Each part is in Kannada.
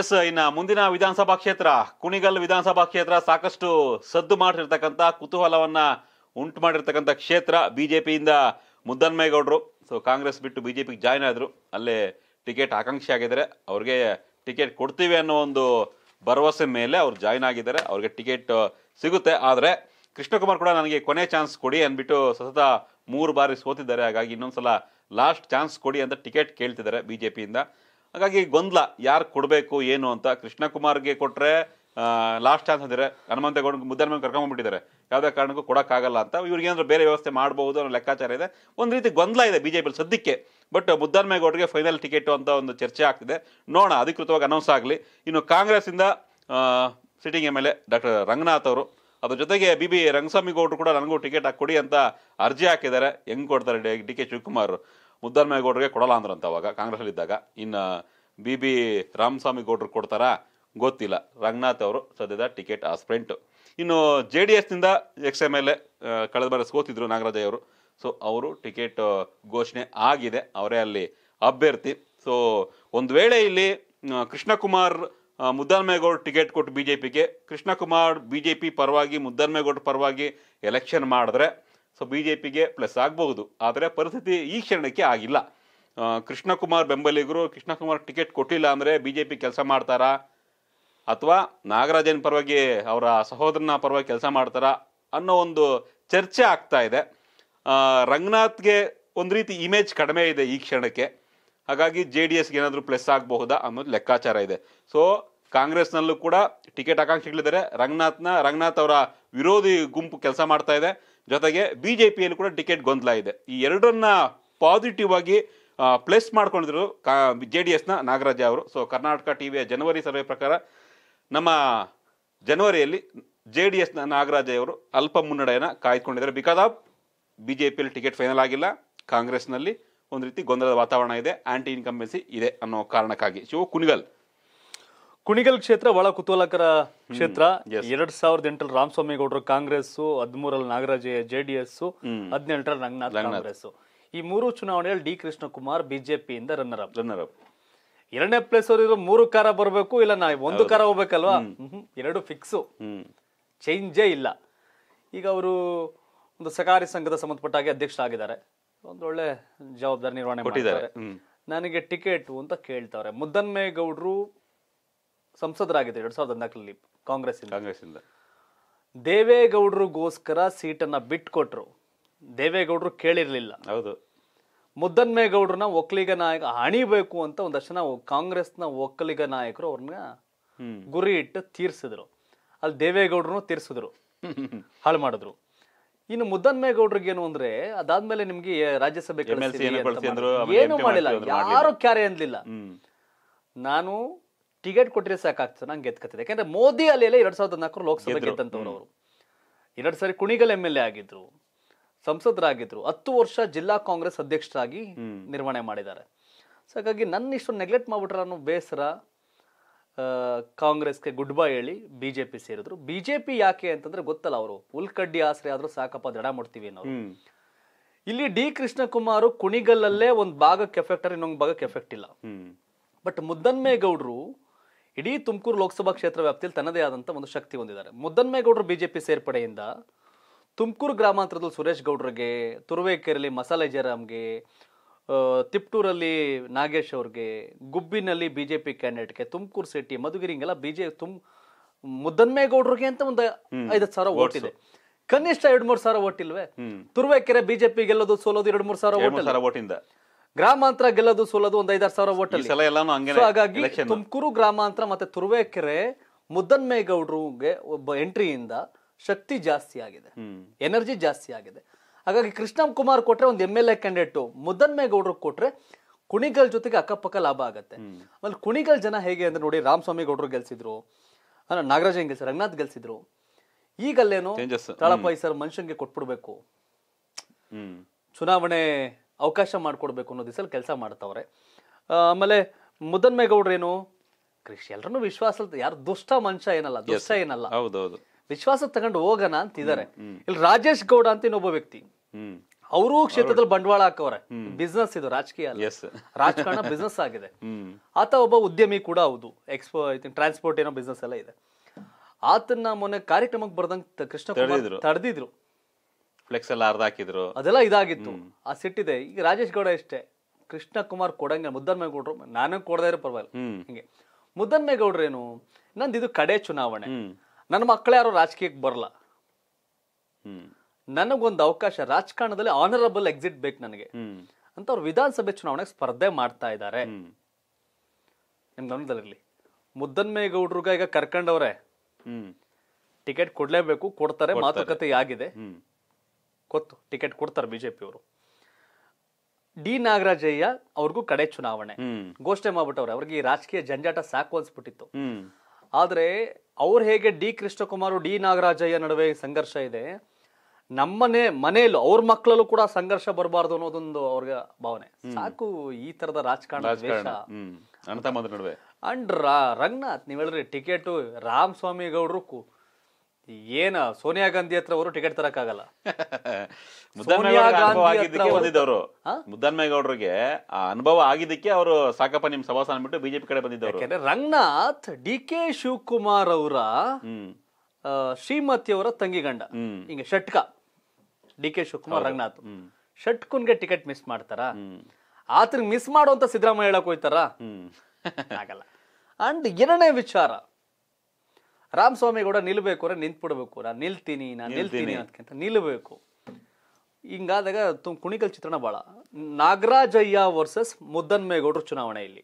ಎಸ್ ಇನ್ನ ಮುಂದಿನ ವಿಧಾನಸಭಾ ಕ್ಷೇತ್ರ ಕುಣಿಗಲ್ ವಿಧಾನಸಭಾ ಕ್ಷೇತ್ರ ಸಾಕಷ್ಟು ಸದ್ದು ಮಾಡಿರ್ತಕ್ಕಂಥ ಕುತೂಹಲವನ್ನ ಉಂಟು ಮಾಡಿರ್ತಕ್ಕಂಥ ಕ್ಷೇತ್ರ ಬಿಜೆಪಿಯಿಂದ ಮುದ್ದನ್ಮೇಗೌಡರು ಸೊ ಕಾಂಗ್ರೆಸ್ ಬಿಟ್ಟು ಬಿಜೆಪಿಗೆ ಜಾಯ್ನ್ ಆದರು ಅಲ್ಲೇ ಟಿಕೆಟ್ ಆಕಾಂಕ್ಷಿ ಆಗಿದ್ದಾರೆ ಅವ್ರಿಗೆ ಟಿಕೆಟ್ ಕೊಡ್ತೀವಿ ಅನ್ನೋ ಒಂದು ಭರವಸೆ ಮೇಲೆ ಅವ್ರು ಜಾಯ್ನ್ ಆಗಿದ್ದಾರೆ ಅವ್ರಿಗೆ ಟಿಕೆಟ್ ಸಿಗುತ್ತೆ ಆದರೆ ಕೃಷ್ಣಕುಮಾರ್ ಕೂಡ ನನಗೆ ಕೊನೆ ಚಾನ್ಸ್ ಕೊಡಿ ಅಂದ್ಬಿಟ್ಟು ಸತತ ಮೂರು ಬಾರಿ ಸೋತಿದ್ದಾರೆ ಹಾಗಾಗಿ ಸಲ ಲಾಸ್ಟ್ ಚಾನ್ಸ್ ಕೊಡಿ ಅಂತ ಟಿಕೆಟ್ ಕೇಳ್ತಿದ್ದಾರೆ ಬಿ ಜೆ ಪಿಯಿಂದ ಹಾಗಾಗಿ ಗೊಂದಲ ಯಾರು ಕೊಡಬೇಕು ಏನು ಅಂತ ಕೃಷ್ಣಕುಮಾರ್ಗೆ ಕೊಟ್ಟರೆ ಲಾಸ್ಟ್ ಚಾನ್ಸ್ ಅಂದರೆ ಹನುಮಂತೇಗೌಡ ಮುದ್ದನ ಮೇಲೆ ಕರ್ಕೊಂಡ್ಬಿಟ್ಟಿದ್ದಾರೆ ಯಾವುದೇ ಕಾರಣಕ್ಕೂ ಕೊಡೋಕ್ಕಾಗಲ್ಲ ಅಂತ ಇವ್ರಿಗೇನಾದ್ರೂ ಬೇರೆ ವ್ಯವಸ್ಥೆ ಮಾಡಬಹುದು ಅನ್ನೋ ಲೆಕ್ಕಾಚಾರ ಇದೆ ಒಂದು ರೀತಿ ಗೊಂದಲ ಇದೆ ಬಿಜೆಪಿ ಸದ್ಯಕ್ಕೆ ಬಟ್ ಮುದ್ದನ್ಮೇಗೌಡರಿಗೆ ಫೈನಲ್ ಟಿಕೆಟು ಅಂತ ಒಂದು ಚರ್ಚೆ ಆಗ್ತಿದೆ ನೋಡೋಣ ಅಧಿಕೃತವಾಗಿ ಅನೌನ್ಸ್ ಆಗಲಿ ಇನ್ನು ಕಾಂಗ್ರೆಸ್ಸಿಂದ sitting M L A doctor Ranganath ಅವರು ಅದ್ರ ಜೊತೆಗೆ ಬಿ ಬಿ ಗೌಡ್ರು ಕೂಡ ನನಗೂ ಟಿಕೆಟ್ ಹಾಕಿ ಕೊಡಿ ಅಂತ ಅರ್ಜಿ ಹಾಕಿದ್ದಾರೆ ಹೆಂಗೆ ಕೊಡ್ತಾರೆ ಡಿ ಕೆ ಶಿವಕುಮಾರ್ ಮುದ್ದನ್ಮೇಗೌಡರಿಗೆ ಕೊಡಲ್ಲ ಅಂತ ಅವಾಗ ಇದ್ದಾಗ ಇನ್ನು ಬಿ ಬಿ ರಾಮಸ್ವಾಮಿ ಗೌಡ್ರು ಕೊಡ್ತಾರಾ ಗೊತ್ತಿಲ್ಲ ರಂಗನಾಥ್ ಅವರು ಸದ್ಯದ ಟಿಕೆಟ್ ಆಸ್ಪ್ರೆಂಟು ಇನ್ನು ಜೆ ಡಿ ಎಸ್ನಿಂದ ಎಕ್ಸ್ ಎಮ್ ಎಲ್ ಎ ಕಳೆದ ಬಾರಿ ಸೋತಿದ್ರು ನಾಗರಾಜಯ್ಯ ಅವರು ಸೊ ಅವರು ಟಿಕೆಟ್ ಘೋಷಣೆ ಆಗಿದೆ ಅವರೇ ಅಲ್ಲಿ ಅಭ್ಯರ್ಥಿ ಸೊ ಒಂದು ವೇಳೆ ಇಲ್ಲಿ ಕೃಷ್ಣಕುಮಾರ್ ಮುದ್ದನ್ಮೇಗೌಡ ಟಿಕೆಟ್ ಕೊಟ್ಟು ಬಿ ಜೆ ಪಿಗೆ ಕೃಷ್ಣಕುಮಾರ್ ಬಿ ಜೆ ಪಿ ಪರವಾಗಿ ಮುದ್ದನ್ಮೇಗೌಡ ಪರವಾಗಿ ಎಲೆಕ್ಷನ್ ಮಾಡಿದ್ರೆ ಸೊ ಬಿ ಜೆ ಪಿಗೆ ಪ್ಲಸ್ ಆಗಬಹುದು ಆದರೆ ಪರಿಸ್ಥಿತಿ ಈ ಕ್ಷಣಕ್ಕೆ ಆಗಿಲ್ಲ ಕೃಷ್ಣಕುಮಾರ್ ಬೆಂಬಲಿಗರು ಕೃಷ್ಣಕುಮಾರ್ ಟಿಕೆಟ್ ಕೊಟ್ಟಿಲ್ಲ ಅಂದರೆ ಬಿ ಜೆ ಪಿ ಕೆಲಸ ಮಾಡ್ತಾರಾ ಅಥವಾ ನಾಗರಾಜನ್ ಪರವಾಗಿ ಅವರ ಸಹೋದರನ ಪರವಾಗಿ ಕೆಲಸ ಮಾಡ್ತಾರಾ ಅನ್ನೋ ಒಂದು ಚರ್ಚೆ ಆಗ್ತಾ ಇದೆ ರಂಗನಾಥ್ಗೆ ಒಂದು ರೀತಿ ಇಮೇಜ್ ಕಡಿಮೆ ಇದೆ ಈ ಕ್ಷಣಕ್ಕೆ ಹಾಗಾಗಿ ಜೆ ಡಿ ಎಸ್ಗೆ ಏನಾದರೂ ಪ್ಲಸ್ ಆಗಬಹುದಾ ಅನ್ನೋದು ಲೆಕ್ಕಾಚಾರ ಇದೆ ಸೊ ಕಾಂಗ್ರೆಸ್ನಲ್ಲೂ ಕೂಡ ಟಿಕೆಟ್ ಆಕಾಂಕ್ಷಿಗಳಿದ್ದಾರೆ ರಂಗನಾಥ್ನ ರಂಗನಾಥ್ ಅವರ ವಿರೋಧಿ ಗುಂಪು ಕೆಲಸ ಮಾಡ್ತಾ ಇದೆ ಜೊತೆಗೆ ಬಿ ಜೆ ಪಿಯಲ್ಲಿ ಕೂಡ ಟಿಕೆಟ್ ಗೊಂದಲ ಇದೆ ಈ ಎರಡನ್ನ ಪಾಸಿಟಿವ್ ಆಗಿ ಪ್ಲೇಸ್ ಮಾಡ್ಕೊಂಡಿದ್ರು ಕಾ ಜೆ ಡಿ ಎಸ್ನ ನಾಗರಾಜ ಅವರು ಸೊ ಕರ್ನಾಟಕ ಟಿ ವಿಯ ಜನವರಿ ಸರ್ವೆ ಪ್ರಕಾರ ನಮ್ಮ ಜನವರಿಯಲ್ಲಿ ಜೆ ಡಿ ಎಸ್ನ ಅವರು ಅಲ್ಪ ಮುನ್ನಡೆಯನ್ನು ಕಾಯ್ದುಕೊಂಡಿದ್ದಾರೆ ಬಿಕಾಸ್ ಆಫ್ ಬಿ ಜೆ ಪಿಯಲ್ಲಿ ಟಿಕೆಟ್ ಫೈನಲ್ ಆಗಿಲ್ಲ ಕಾಂಗ್ರೆಸ್ನಲ್ಲಿ ಒಂದು ರೀತಿ ಗೊಂದಲದ ವಾತಾವರಣ ಇದೆ ಆ್ಯಂಟಿ ಇನ್ಕಂಬೆನ್ಸಿ ಇದೆ ಅನ್ನೋ ಕಾರಣಕ್ಕಾಗಿ ಶಿವ ಕುನಿಗಲ್ ಕುಣಿಗಲ್ ಕ್ಷೇತ್ರ ಒಳ ಕುತೂಹಲಕರ ಕ್ಷೇತ್ರ ಎರಡ್ ಸಾವಿರದ ಎಂಟರಲ್ಲಿ ರಾಮಸ್ವಾಮಿ ಕಾಂಗ್ರೆಸ್ ಹದಿಮೂರಲ್ಲಿ ನಾಗರಾಜ ಜೆ ಡಿ ಎಸ್ ಹದಿನೆಂಟರಲ್ಲಿ ರಂಗನಾಥ್ ಕಾಂಗ್ರೆಸ್ ಈ ಮೂರು ಚುನಾವಣೆಯಲ್ಲಿ ಡಿ ಕೃಷ್ಣಕುಮಾರ್ ಬಿಜೆಪಿಯಿಂದ ರನ್ನರ್ ಅಪ್ ರನ್ನರ್ ಅಪ್ ಎರಡನೇ ಪ್ಲೇಸ್ ಇರೋ ಮೂರು ಕಾರ ಬರಬೇಕು ಇಲ್ಲ ನಾ ಒಂದು ಕಾರ ಹೋಗ್ಬೇಕಲ್ವಾ ಎರಡು ಫಿಕ್ಸು ಚೇಂಜೇ ಇಲ್ಲ ಈಗ ಅವರು ಒಂದು ಸಹಕಾರಿ ಸಂಘದ ಸಂಬಂಧಪಟ್ಟಾಗಿ ಅಧ್ಯಕ್ಷರಾಗಿದ್ದಾರೆ ಒಂದು ಒಳ್ಳೆ ಜವಾಬ್ದಾರಿ ನಿರ್ವಹಣೆ ಮಾಡಿದ್ದಾರೆ ನನಗೆ ಟಿಕೆಟ್ ಅಂತ ಕೇಳ್ತಾವ್ರೆ ಮುದ್ದನ್ಮೇಗೌಡರು ಸಂಸದರಾಗಿದ್ದರು ಎರಡ್ ಸಾವಿರದ ಹದಿನಾಲ್ಕರಲ್ಲಿ ಕಾಂಗ್ರೆಸ್ ಕಾಂಗ್ರೆಸ್ ಇಂದ ದೇವೇಗೌಡರಿಗೋಸ್ಕರ ಸೀಟನ್ನು ಬಿಟ್ಕೊಟ್ರು ದೇವೇಗೌಡರು ಕೇಳಿರಲಿಲ್ಲ ಹೌದು ಮುದ್ದನ್ಮೇಗೌಡ್ರನ್ನ ಒಕ್ಕಲಿಗ ನಾಯಕ ಹಣಿಬೇಕು ಅಂತ ಒಂದಷ್ಟು ಜನ ಕಾಂಗ್ರೆಸ್ನ ಒಕ್ಕಲಿಗ ನಾಯಕರು ಅವ್ರನ್ನ ಗುರಿ ಇಟ್ಟು ತೀರ್ಸಿದ್ರು ಅಲ್ಲಿ ದೇವೇಗೌಡ್ರು ತೀರ್ಸಿದ್ರು ಹಾಳು ಮಾಡಿದ್ರು ಇನ್ನು ಮುದ್ದನ್ಮೇಗೌಡ್ರಿಗೆ ಏನು ಅಂದ್ರೆ ಅದಾದ್ಮೇಲೆ ನಿಮ್ಗೆ ರಾಜ್ಯಸಭೆ ಏನು ಮಾಡಿಲ್ಲ ಯಾರು ಕ್ಯಾರೆ ಅನ್ಲಿಲ್ಲ ನಾನು ಟಿಕೆಟ್ ಕೊಟ್ಟರೆ ಸಾಕಾಗ್ತದೆ ನಂಗೆ ಗೆದ್ಕತ್ತದೆ ಯಾಕಂದ್ರೆ ಮೋದಿ ಅಲ್ಲೆಲ್ಲ ಎರಡ್ ಸಾವಿರದ ನಾಲ್ಕರ ಲೋಕಸಭೆ ಗೆದ್ದಂಥವ್ರು ಅವರು ಎರಡ್ ಸಾರಿ ಕುಣಿಗಲ್ ಎಮ್ ಎಲ್ ಎ ಆಗಿದ್ರು ಸಂಸದರಾಗಿದ್ರು ಹತ್ತು ವರ್ಷ ಜಿಲ್ಲಾ ಕಾಂಗ್ರೆಸ್ ಅಧ್ಯಕ್ಷರಾಗಿ ನಿರ್ವಹಣೆ ಮಾಡಿದ್ದಾರೆ ಸೊ ಹಾಗಾಗಿ ನನ್ನ ಇಷ್ಟು ನೆಗ್ಲೆಕ್ಟ್ ಮಾಡ್ಬಿಟ್ರೆ ಬೇಸರ ಬೇಸರ ಕಾಂಗ್ರೆಸ್ಗೆ ಗುಡ್ ಬೈ ಹೇಳಿ ಬಿ ಜೆ ಪಿ ಸೇರಿದ್ರು ಬಿ ಜೆ ಪಿ ಯಾಕೆ ಅಂತಂದ್ರೆ ಗೊತ್ತಲ್ಲ ಅವರು ಉಲ್ಕಡ್ಡಿ ಆಸರೆ ಆದರೂ ಸಾಕಪ್ಪ ದಡ ಮಾಡ್ತೀವಿ ಅನ್ನೋರು ಇಲ್ಲಿ ಡಿ ಕೃಷ್ಣಕುಮಾರ್ ಕುಣಿಗಲ್ಲಲ್ಲೇ ಒಂದು ಭಾಗಕ್ಕೆ ಎಫೆಕ್ಟ್ ಇನ್ನೊಂದು ಭಾಗಕ್ಕೆ ಎಫೆಕ್ಟ್ ಇಲ್ಲ ಬಟ್ ಮುದ್ದನ್ಮೇಗೌಡರು ಇಡೀ ತುಮಕೂರು ಲೋಕಸಭಾ ಕ್ಷೇತ್ರ ವ್ಯಾಪ್ತಿಯಲ್ಲಿ ತನ್ನದೇ ಆದಂತ ಒಂದು ಶಕ್ತಿ ಹೊಂದಿದ್ದಾರೆ ಮುದ್ದನ್ಮೇಗೌಡರು ಬಿಜೆಪಿ ಸೇರ್ಪಡೆಯಿಂದ ತುಮಕೂರು ಗ್ರಾಮಾಂತರದಲ್ಲಿ ಸುರೇಶ್ ಗೌಡ್ರಿಗೆ ತುರುವೇಕೆರೆಯಲ್ಲಿ ಮಸಾಲೆ ಜಯರಾಮ್ಗೆ ತಿಪ್ಟೂರಲ್ಲಿ ನಾಗೇಶ್ ಅವ್ರಿಗೆ ಗುಬ್ಬಿನಲ್ಲಿ ಬಿ ಜೆ ಪಿ ಕ್ಯಾಂಡಿಡೇಟ್ಗೆ ತುಮಕೂರು ಸಿಟಿ ಮಧುಗಿರಿಂಗೆಲ್ಲ ಬಿ ಜೆ ತುಮ್ ಮುದ್ದನ್ಮೇಗೌಡ್ರಿಗೆ ಅಂತ ಒಂದು ಐದತ್ತು ಸಾವಿರ ಓಟ್ ಇದೆ ಕನಿಷ್ಠ ಎರಡು ಮೂರು ಸಾವಿರ ಓಟ್ ಇಲ್ವೇ ತುರುವೇಕೆರೆ ಬಿಜೆಪಿ ಗೆಲ್ಲೋದು ಸೋಲೋದು ಎರಡ್ ಮೂರು ಸಾವಿರ ಓಟ್ ಓಟಿಂದ ಗ್ರಾಮಾಂತರ ಗೆಲ್ಲೋದು ಸೋಲೋದು ಒಂದ್ ಐದಾರು ಸಾವಿರ ಓಟಲ್ಲಿ ಹಾಗಾಗಿ ತುಮಕೂರು ಗ್ರಾಮಾಂತರ ಮತ್ತೆ ತುರುವೇಕೆರೆ ಮುದ್ದನ್ಮೇಗೌಡ್ರಿಗೆ ಒಬ್ಬ ಎಂಟ್ರಿಯಿಂದ ಶಕ್ತಿ ಜಾಸ್ತಿ ಆಗಿದೆ ಎನರ್ಜಿ ಜಾಸ್ತಿ ಆಗಿದೆ ಹಾಗಾಗಿ ಕೃಷ್ಣ ಕುಮಾರ್ ಕೊಟ್ರೆ ಒಂದು ಎಮ್ ಎಲ್ ಎ ಕ್ಯಾಂಡಿಡೇಟ್ ಮುದ್ದನ್ಮೇಗೌಡರು ಕೊಟ್ರೆ ಕುಣಿಗಲ್ ಜೊತೆಗೆ ಅಕ್ಕಪಕ್ಕ ಲಾಭ ಆಗುತ್ತೆ ಆಮೇಲೆ ಕುಣಿಗಲ್ ಜನ ಹೇಗೆ ಅಂದ್ರೆ ನೋಡಿ ಸ್ವಾಮಿ ಗೌಡ್ರು ಗೆಲ್ಸಿದ್ರು ನಾಗರಾಜ್ ಗೆಲ್ಸಿದ್ರು ರಂಗನಾಥ್ ಗೆಲ್ಸಿದ್ರು ಈಗಲ್ಲೇನು ತಳಪಾಯಿ ಸರ್ ಮನುಷ್ಯನ್ಗೆ ಕೊಟ್ಬಿಡ್ಬೇಕು ಚುನಾವಣೆ ಅವಕಾಶ ಮಾಡಿಕೊಡ್ಬೇಕು ಅನ್ನೋ ದಿಸಲ್ಲಿ ಕೆಲಸ ಮಾಡ್ತಾವ್ರೆ ಆಮೇಲೆ ಮುದನ್ಮೇಗೌಡ್ರೇನು ಕೃಷಿ ಎಲ್ರೂ ವಿಶ್ವಾಸ ಯಾರು ದುಷ್ಟ ಮನುಷ್ಯ ಏನಲ್ಲ ದುಷ್ಟ ಏನಲ್ಲ ಹೌದೌದು ವಿಶ್ವಾಸ ತಗೊಂಡು ಹೋಗೋಣ ಅಂತಿದ್ದಾರೆ ಇಲ್ಲಿ ರಾಜೇಶ್ ಗೌಡ ಅಂತ ಇನ್ನೊಬ್ಬ ವ್ಯಕ್ತಿ ಅವರು ಕ್ಷೇತ್ರದಲ್ಲಿ ಬಂಡವಾಳ ಹಾಕವ್ರೆ ಬಿಸ್ನೆಸ್ ಇದು ರಾಜಕೀಯ ರಾಜಕಾರಣ ಬಿಸ್ನೆಸ್ ಆಗಿದೆ ಆತ ಒಬ್ಬ ಉದ್ಯಮಿ ಕೂಡ ಹೌದು ಎಕ್ಸ್ಪೋ ಟ್ರಾನ್ಸ್ಪೋರ್ಟ್ ಏನೋ ಬಿಸ್ನೆಸ್ ಎಲ್ಲ ಇದೆ ಆತನ ಮೊನ್ನೆ ಕಾರ್ಯಕ್ರಮಕ್ಕೆ ಬರ್ದಂಗ ಕೃಷ್ಣ ತಡೆದಿದ್ರು ಫ್ಲೆಕ್ಸ್ ಎಲ್ಲ ಅರ್ಧ ಹಾಕಿದ್ರು ಅದೆಲ್ಲ ಇದಾಗಿತ್ತು ಆ ಸಿಟ್ಟಿದೆ ಈಗ ರಾಜೇಶ್ ಗೌಡ ಇಷ್ಟೇ ಕೃಷ್ಣ ಕುಮಾರ್ ಕೊಡಂಗ ಮುದ್ದನ್ ಮುದ್ದನ್ಮೇಗೌಡರು ನಾನು ಕೊಡದೇ ಇರೋ ಪರವಾಗಿಲ್ಲ ಹಿಂಗೆ ಮುದ್ದನ್ ಏನು ನಂದು ಇದು ಕಡೆ ಚುನಾವಣೆ ನನ್ನ ಮಕ್ಕಳು ಯಾರು ರಾಜಕೀಯಕ್ಕೆ ಬರಲ್ಲ ನನಗೊಂದು ಅವಕಾಶ ರಾಜಕಾರಣದಲ್ಲಿ ಆನರಬಲ್ ಎಕ್ಸಿಟ್ ಬೇಕು ನನಗೆ ಅಂತ ಅವ್ರು ವಿಧಾನಸಭೆ ಚುನಾವಣೆಗೆ ಸ್ಪರ್ಧೆ ಮಾಡ್ತಾ ಇದ್ದಾರೆ ನಿಮ್ ಮುದ್ದನ್ ಮುದ್ದನ್ಮೇಗೌಡ್ರಿಗ ಈಗ ಕರ್ಕೊಂಡವ್ರೆ ಟಿಕೆಟ್ ಕೊಡ್ಲೇಬೇಕು ಕೊಡ್ತಾರೆ ಮಾತುಕತೆ ಆಗಿದೆ ಗೊತ್ತು ಟಿಕೆಟ್ ಕೊಡ್ತಾರೆ ಅವರು ಡಿ ನಾಗರಾಜಯ್ಯ ಅವ್ರಿಗೂ ಕಡೆ ಚುನಾವಣೆ ಘೋಷಣೆ ಮಾಡ್ಬಿಟ್ಟವ್ರೆ ಅವ್ರಿಗೆ ಈ ರಾಜಕೀಯ ಜಂಜಾಟ ಸಾಕು ಅನ್ಸ್ಬಿಟ್ಟಿತ್ತು ಆದ್ರೆ ಅವ್ರು ಹೇಗೆ ಡಿ ಕೃಷ್ಣಕುಮಾರ್ ಡಿ ನಾಗರಾಜಯ್ಯ ನಡುವೆ ಸಂಘರ್ಷ ಇದೆ ನಮ್ಮನೆ ಮನೆಯಲ್ಲೂ ಅವ್ರ ಮಕ್ಕಳಲ್ಲೂ ಕೂಡ ಸಂಘರ್ಷ ಬರಬಾರ್ದು ಅನ್ನೋದೊಂದು ಅವ್ರಿಗೆ ಭಾವನೆ ಸಾಕು ಈ ತರದ ರಾಜಕಾರಣ ದ್ವೇಷ ಅಂಡ್ ರಂಗನಾಥ್ ನೀವ್ ಹೇಳ್ರಿ ಟಿಕೆಟ್ ರಾಮ್ ಸ್ವಾಮಿ ಗೌಡ್ರು ಏನ ಸೋನಿಯಾ ಗಾಂಧಿ ಹತ್ರ ಅವರು ಟಿಕೆಟ್ ತರಕ್ಕಾಗಲ್ಲ ಬಂದಿದ್ದವರು ಮುದ್ದನ್ಮೇಗೌಡರಿಗೆ ಆ ಅನುಭವ ಆಗಿದ್ದಕ್ಕೆ ಅವರು ಸಾಕಪ್ಪ ನಿಮ್ ಸಭಾಸ ಅನ್ಬಿಟ್ಟು ಬಿಜೆಪಿ ಕಡೆ ಬಂದಿದ್ದವರು ರಂಗನಾಥ್ ಡಿ ಕೆ ಶಿವಕುಮಾರ್ ಅವರ ಅವರ ತಂಗಿ ಗಂಡ ಹಿಂಗೆ ಷಟ್ಕ ಡಿ ಕೆ ಶಿವಕುಮಾರ್ ರಂಗನಾಥ್ ಷಟ್ಕುನ್ಗೆ ಟಿಕೆಟ್ ಮಿಸ್ ಮಾಡ್ತಾರ ಆತನಿಗೆ ಮಿಸ್ ಮಾಡುವಂತ ಸಿದ್ದರಾಮಯ್ಯ ಹೇಳಕ್ ಹೋಯ್ತಾರ ಆಗಲ್ಲ ಅಂಡ್ ಎರಡನೇ ವಿಚಾರ ರಾಮಸ್ವಾಮಿ ಕೂಡ ನಿಲ್ಬೇಕು ಅಂದ್ರೆ ಬಿಡ್ಬೇಕು ನಾನು ನಿಲ್ತೀನಿ ನಾನು ನಿಲ್ತೀನಿ ಅದಕ್ಕಿಂತ ನಿಲ್ಬೇಕು ಹಿಂಗಾದಾಗ ತುಂಬ ಕುಣಿಕಲ್ ಚಿತ್ರಣ ಬಾಳ ನಾಗರಾಜಯ್ಯ ವರ್ಸಸ್ ಮುದ್ದನ್ಮೇಗೌಡ್ರ ಚುನಾವಣೆ ಇಲ್ಲಿ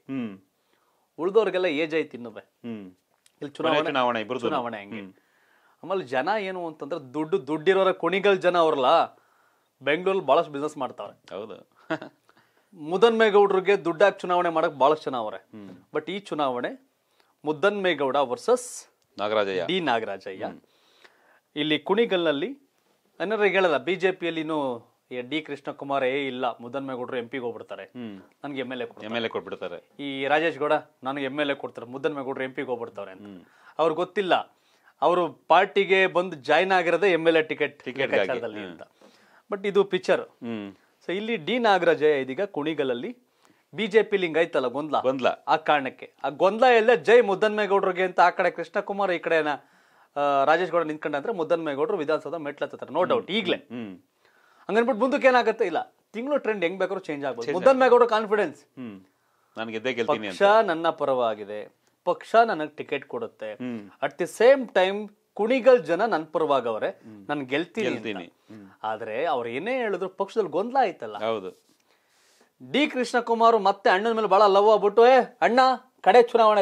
ಉಳ್ದವ್ರಿಗೆಲ್ಲ ಏಜ್ ಆಯ್ತು ಇನ್ನೊಬ್ಬೆ ಇಲ್ಲಿ ಚುನಾವಣೆ ಚುನಾವಣೆ ಚುನಾವಣೆ ಹಂಗೆ ಆಮೇಲೆ ಜನ ಏನು ಅಂತಂದ್ರೆ ದುಡ್ಡು ದುಡ್ಡಿರೋರ ಕುಣಿಗಲ್ ಜನ ಅವ್ರಲ್ಲ ಬೆಂಗಳೂರಲ್ಲಿ ಭಾಳಷ್ಟು ಬಿಸ್ನೆಸ್ ಮಾಡ್ತಾವ್ರೆ ಹೌದು ಮುದ್ದನ್ಮೇಗೌಡರಿಗೆ ದುಡ್ಡಾಗಿ ಚುನಾವಣೆ ಮಾಡಕ್ ಭಾಳಷ್ಟು ಜನ ಅವರೇ ಬಟ್ ಈ ಚುನಾವಣೆ ಮುದ್ದನ್ಮೇಗೌಡ ವರ್ಸಸ್ ನಾಗರಾಜಯ್ಯ ಡಿ ನಾಗರಾಜಯ್ಯ ಇಲ್ಲಿ ಕುಣಿಗಲ್ನಲ್ಲಿ ಏನಾದ್ರು ಈಗ ಹೇಳಲ್ಲ ಬಿಜೆಪಿಯಲ್ಲಿ ಡಿ ಕೃಷ್ಣಕುಮಾರ್ ಏ ಇಲ್ಲ ಮುದ್ದನ್ಮೇಗೌಡರು ಎಂ ಪಿಗೆ ಹೋಗ್ಬಿಡ್ತಾರೆ ನನಗೆ M L A M L A ಕೊಟ್ಬಿಡ್ತಾರೆ ಈ ರಾಜೇಶ್ ಗೌಡ ನನಗೆ ಎಮ್ ಎಲ್ ಎ ಕೊಡ್ತಾರೆ ಮುದ್ದನ್ಮೇಗೌಡರು ಎಂ ಪಿಗೆ ಹೋಗ್ಬಿಡ್ತಾರೆ ಅಂತ ಗೊತ್ತಿಲ್ಲ ಅವರು ಪಾರ್ಟಿಗೆ ಬಂದು ಜಾಯ್ನ್ ಆಗಿರೋದೇ M L A ticket ticket ಅಂತ ಬಟ್ ಇದು ಪಿಕ್ಚರ್ ಸೊ ಇಲ್ಲಿ ಡಿ ನಾಗರಾಜಯ್ಯ ಇದೀಗ ಕುಣಿಗಲಲ್ಲಿ ಬಿಜೆಪಿ ಲಿಂಗ್ ಐತಲ್ಲ ಗೊಂದಲ ಗೊಂದಲ ಆ ಕಾರಣಕ್ಕೆ ಆ ಗೊಂದಲ ಎಲ್ಲ ಜೈ ಮುದ್ದನ್ಮೇಗೌಡರಿಗೆ ಅಂತ ಆ ಕಡೆ ಕೃಷ್ಣ ಕುಮಾರ್ ಈ ಕಡೆನ ರಾಜೇಶ್ ಗೌಡ ಅಂದ್ರೆ ಮುದ್ದನ್ಮೇಗೌಡರು ವಿಧಾನಸೌಧ ಮೆಟ್ಲತ್ತಾರೆ ನೋ ಡೌಟ್ ಈಗಲೇ ಹಂಗನ್ಬಿಟ್ಟು ಮುಂದಕ್ಕೆ ಏನಾಗುತ್ತೆ ಇಲ್ಲ ತಿಂಗಳು ಟ್ರೆಂಡ್ ಹೆಂಗ್ ಬೇಕಾದ್ರೂ ಚೇಂಜ್ ಆಗ್ಬೋದು ಮುದ್ದನ್ಮೇಗೌಡ ಕಾನ್ಫಿಡೆನ್ಸ್ ಪಕ್ಷ ನನ್ನ ಪರವಾಗಿದೆ ಪಕ್ಷ ನನಗೆ ಟಿಕೆಟ್ ಕೊಡುತ್ತೆ at the same time Kunigal ಜನ ನನ್ನ ಪರವಾಗವ್ರೆ ನಾನು ಗೆಲ್ತೀನಿ ಆದ್ರೆ ಅವ್ರು ಏನೇ ಹೇಳಿದ್ರು ಪಕ್ಷದಲ್ಲಿ ಗೊಂದಲ ಆಯ್ತಲ್ಲ ಹೌದು ಡಿ ಕೃಷ್ಣಕುಮಾರ್ ಮತ್ತೆ ಅಣ್ಣನ ಮೇಲೆ ಬಹಳ ಲವ್ ಆಗ್ಬಿಟ್ಟು ಏ ಅಣ್ಣ ಕಡೆ ಚುನಾವಣೆ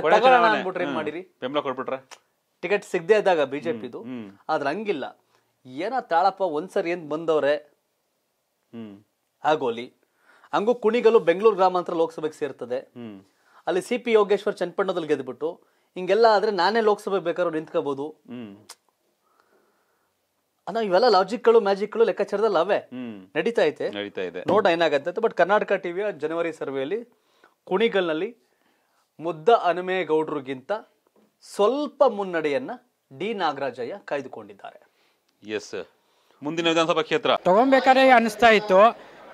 ಏನ್ ಮಾಡಿರಿ ಬೆಂಬಲ ಕೊಟ್ಬಿಟ್ರೆ ಟಿಕೆಟ್ ಸಿಗದೆ ಇದ್ದಾಗ ಬಿಜೆಪಿದು ಆದ್ರೆ ಹಂಗಿಲ್ಲ ಏನ ತಾಳಪ್ಪ ಒಂದ್ಸರಿ ಏನ್ ಬಂದವ್ರೆ ಆಗೋಲಿ ಹಂಗು ಕುಣಿಗಲು ಬೆಂಗಳೂರು ಗ್ರಾಮಾಂತರ ಲೋಕಸಭೆಗೆ ಸೇರ್ತದೆ ಅಲ್ಲಿ ಸಿ ಪಿ ಯೋಗೇಶ್ವರ್ ಚನ್ನಪಣ್ಣದಲ್ಲಿ ಗೆದ್ಬಿಟ್ಟು ಹಿಂಗೆಲ್ಲ ಆದ್ರೆ ನಾನೇ ಲೋಕಸಭೆ ಬೇಕಾದ್ರೂ ನಿಂತ್ಕೋಬಹುದು ಅಣ್ಣ ಇವೆಲ್ಲ ಲಾಜಿಕ್ಗಳು ಮ್ಯಾಜಿಕ್ಗಳು ಲೆಕ್ಕಾಚಾರದಲ್ಲಿ ಅವೇ ನಡೀತಾ ಐತೆ ನಡೀತಾ ಇದೆ ನೋಡ ಏನಾಗತ್ತೆ ಬಟ್ ಕರ್ನಾಟಕ ಟಿವಿಯ ಜನವರಿ ಸರ್ವೆಯಲ್ಲಿ ಕುಣಿಗಲ್ನಲ್ಲಿ ಮುದ್ದ ಅನುಮೇಗೌಡ್ರಿಗಿಂತ ಸ್ವಲ್ಪ ಮುನ್ನಡೆಯನ್ನ ಡಿ ನಾಗರಾಜಯ್ಯ ಕಾಯ್ದುಕೊಂಡಿದ್ದಾರೆ ಎಸ್ ಮುಂದಿನ ವಿಧಾನಸಭಾ ಕ್ಷೇತ್ರ ತಗೊಬೇಕಾದ್ರೆ ಅನಿಸ್ತಾ ಇತ್ತು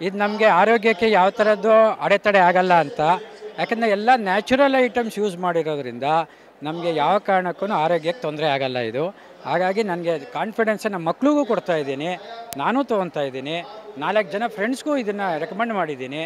ಇದು ನಮಗೆ ಆರೋಗ್ಯಕ್ಕೆ ಯಾವ ಥರದ್ದು ಅಡೆತಡೆ ಆಗಲ್ಲ ಅಂತ ಯಾಕಂದ್ರೆ ಎಲ್ಲ ನ್ಯಾಚುರಲ್ ಐಟಮ್ಸ್ ಯೂಸ್ ಮಾಡಿರೋದ್ರಿಂದ ನಮಗೆ ಯಾವ ಕಾರಣಕ್ಕೂ ಆರೋಗ್ಯಕ್ಕೆ ತೊಂದರೆ ಆಗಲ್ಲ ಇದು ಹಾಗಾಗಿ ನನಗೆ ಕಾನ್ಫಿಡೆನ್ಸ್ ನಮ್ಮ ಮಕ್ಳಿಗೂ ಕೊಡ್ತಾ ಇದ್ದೀನಿ ನಾನು ತೊಗೊತಾ ಇದ್ದೀನಿ ನಾಲ್ಕು ಜನ ಫ್ರೆಂಡ್ಸ್ಗೂ ಇದನ್ನು ರೆಕಮೆಂಡ್ ಮಾಡಿದ್ದೀನಿ